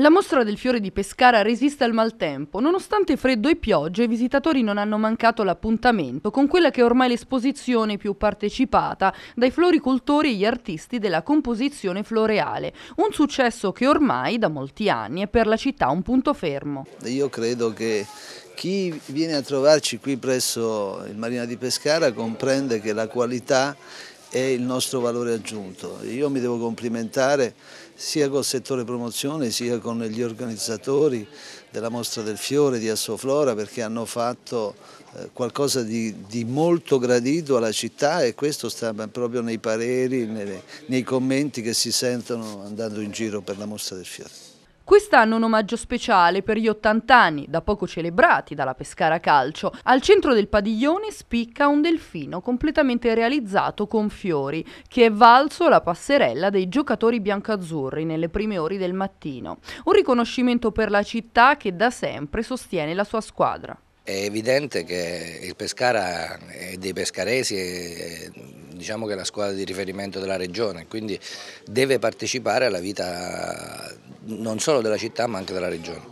La mostra del fiore di Pescara resiste al maltempo. Nonostante freddo e pioggia, i visitatori non hanno mancato l'appuntamento con quella che è ormai l'esposizione più partecipata dai floricoltori e gli artisti della composizione floreale. Un successo che ormai da molti anni è per la città un punto fermo. Io credo che chi viene a trovarci qui presso il Marina di Pescara comprende che la qualità è il nostro valore aggiunto. Io mi devo complimentare sia col settore promozione sia con gli organizzatori della Mostra del Fiore di Assoflora perché hanno fatto eh, qualcosa di, di, molto gradito alla città e questo sta proprio nei pareri, nelle, nei commenti che si sentono andando in giro per la Mostra del Fiore. Quest'anno un omaggio speciale per gli 80 anni, da poco celebrati dalla Pescara Calcio. Al centro del padiglione spicca un delfino completamente realizzato con fiori, che è valso la passerella dei giocatori biancazzurri nelle prime ore del mattino. Un riconoscimento per la città che da sempre sostiene la sua squadra. È evidente che il Pescara è dei pescaresi è, diciamo che è la squadra di riferimento della regione, quindi deve partecipare alla vita non solo della città ma anche della regione.